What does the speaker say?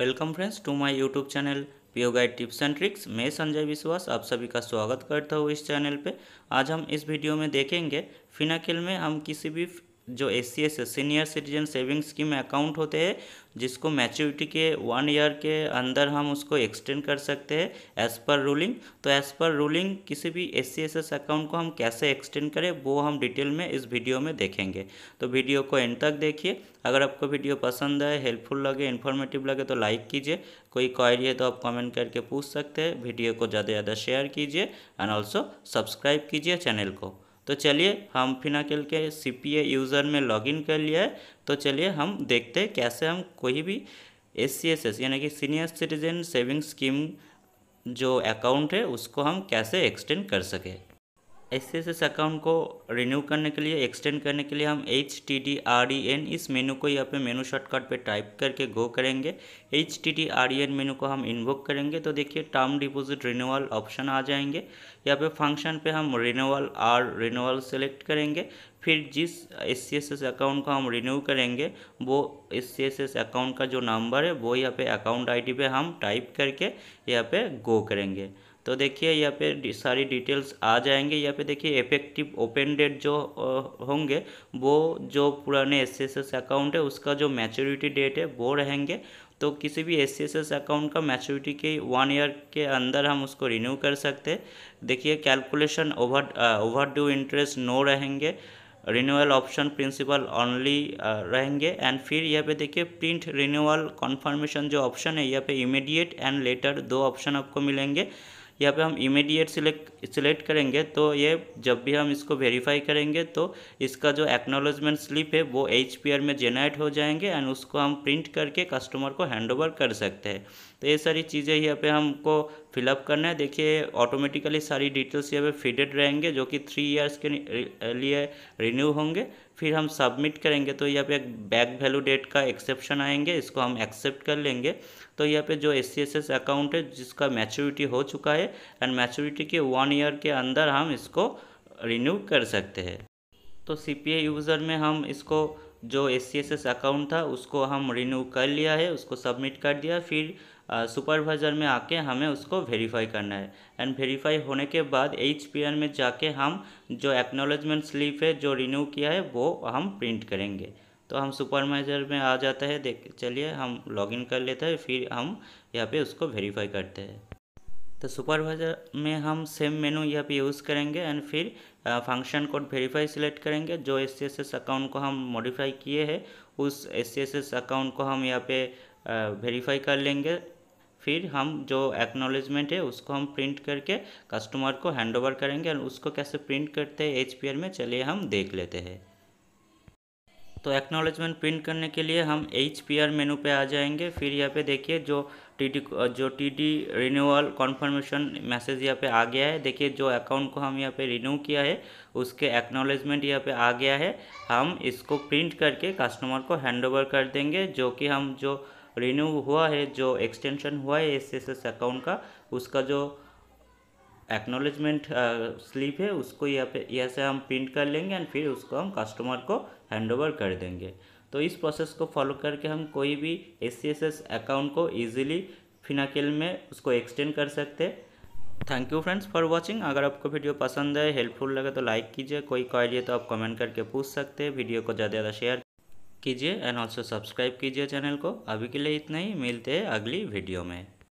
welcome friends to my YouTube channel PO guide tips and tricks मैं संजय विश्वास आप सभी का स्वागत करता हूँ इस चैनल पे आज हम इस वीडियो में देखेंगे फिनाकिल में हम किसी भी जो S C S senior citizen saving scheme account होते हैं जिसको मैच्योरिटी के वन ईयर के अंदर हम उसको एक्सटेंड कर सकते हैं एज़ पर रूलिंग तो एज़ पर रूलिंग किसी भी S C S S account को हम कैसे एक्सटेंड करें वो हम डिटेल में इस वीडियो में देखेंगे तो वीडियो को एंड तक देखिए अगर आपको वीडियो पसंद आए हेल्पफुल लगे इन्फॉर्मेटिव लगे तो लाइक कीजिए कोई क्वारी है तो आप कमेंट करके पूछ सकते हैं वीडियो को ज़्यादा से ज़्यादा शेयर कीजिए एंड ऑल्सो सब्सक्राइब कीजिए चैनल को तो चलिए हम फिनाकेल के सी पी ए यूज़र में लॉगिन कर लिया है तो चलिए हम देखते हैं कैसे हम कोई भी एस सी एस एस यानी कि सीनियर सिटीजन सेविंग स्कीम जो अकाउंट है उसको हम कैसे एक्सटेंड कर सकें एस एस अकाउंट को रिन्यू करने के लिए एक्सटेंड करने के लिए हम H T D R E N इस मेनू को यहाँ पे मेनू शॉर्टकट पे टाइप करके गो करेंगे H T D R E N menu को हम इन्वोक करेंगे तो देखिए टर्म डिपॉजिट रिन्यूअल ऑप्शन आ जाएंगे यहाँ पे फंक्शन पे हम रिन्यूअल आर रिन्यूअल सेलेक्ट करेंगे फिर जिस S C S S account को हम रिन्यू करेंगे वो S C S S account का जो नंबर है वो यहाँ पे अकाउंट डी पे हम टाइप करके यहाँ पे गो करेंगे तो देखिए यहाँ पे सारी डिटेल्स आ जाएंगे यहाँ पे देखिए इफेक्टिव ओपन डेट जो होंगे वो जो पुराने एस एस एस अकाउंट है उसका जो मैच्योरिटी डेट है वो रहेंगे तो किसी भी एस एस एस अकाउंट का मैच्योरिटी के वन ईयर के अंदर हम उसको रिन्यू कर सकते हैं देखिए calculation over over due interest no रहेंगे रिन्यूअल ऑप्शन प्रिंसिपल ऑनली रहेंगे एंड फिर यहाँ पे देखिए प्रिंट रिन्यूअल कॉन्फर्मेशन जो ऑप्शन है यहाँ पे इमीडिएट एंड लेटर दो ऑप्शन आपको मिलेंगे यहाँ पे हम इमीडिएट सिलेक्ट सिलेक्ट करेंगे तो ये जब भी हम इसको वेरीफाई करेंगे तो इसका जो एक्नोलॉजमेंट स्लिप है वो एच में जेनरेट हो जाएंगे एंड उसको हम प्रिंट करके कस्टमर को हैंड कर सकते हैं तो ये सारी चीज़ें यहाँ पे हमको फिलअप करना है देखिए ऑटोमेटिकली सारी डिटेल्स यहाँ पे फीडेड रहेंगे जो कि थ्री इयर्स के लिए रिन्यू होंगे फिर हम सबमिट करेंगे तो यहाँ पे एक बैक वैल्यू डेट का एक्सेप्शन आएंगे इसको हम एक्सेप्ट कर लेंगे तो यहाँ पे जो एस सी अकाउंट है जिसका मैच्योरिटी हो चुका है एंड मैच्योरिटी के वन ईयर के अंदर हम इसको रिन्यू कर सकते हैं तो सी यूज़र में हम इसको जो एस अकाउंट था उसको हम रिन्यू कर लिया है उसको सबमिट कर दिया फिर सुपरवाइज़र में आके हमें उसको वेरीफाई करना है एंड वेरीफाई होने के बाद एच पी में जाके हम जो एक्नोलेजमेंट स्लिप है जो रिन्यू किया है वो हम प्रिंट करेंगे तो हम सुपरवाइज़र में आ जाता है देख चलिए हम लॉगिन कर लेते हैं फिर हम यहाँ पे उसको वेरीफाई करते हैं तो सुपरवाइज़र में हम सेम मेनू यहाँ पे यूज़ करेंगे एंड फिर फंक्शन कोड वेरीफाई सिलेक्ट करेंगे जो S C S S account को हम मॉडिफाई किए हैं उस S C S S account को हम यहाँ पे वेरीफाई कर लेंगे फिर हम जो एक्नोलेजमेंट है उसको हम प्रिंट करके कस्टमर को हैंड ओवर करेंगे और उसको कैसे प्रिंट करते हैं एच में चलिए हम देख लेते हैं तो एक्नोलेजमेंट प्रिंट करने के लिए हम एच पी आर मेनू पे आ जाएंगे फिर यहाँ पे देखिए जो टी डी जो T D renewal confirmation message यहाँ पे आ गया है देखिए जो अकाउंट को हम यहाँ पे रिन्यू किया है उसके एक्नोलेजमेंट यहाँ पे आ गया है हम इसको प्रिंट करके कस्टमर को हैंड ओवर कर देंगे जो कि हम जो रिन्यू हुआ है जो एक्सटेंशन हुआ है एस एस एस अकाउंट का उसका जो एक्नोलेजमेंट स्लिप है उसको यहाँ पे यहाँ से हम प्रिंट कर लेंगे एंड फिर उसको हम कस्टमर को हैंड ओवर कर देंगे तो इस प्रोसेस को फॉलो करके हम कोई भी S C S S account को ईजिली फिनाकेल में उसको एक्सटेंड कर सकते हैं thank you friends for watching अगर आपको वीडियो पसंद है हेल्पफुल लगे तो लाइक कीजिए कोई क्वारी है तो आप कमेंट करके पूछ सकते हैं वीडियो को ज़्यादा ज़्यादा शेयर कीजिए एंड ऑल्सो सब्सक्राइब कीजिए चैनल को अभी के लिए इतना ही मिलते हैं अगली वीडियो में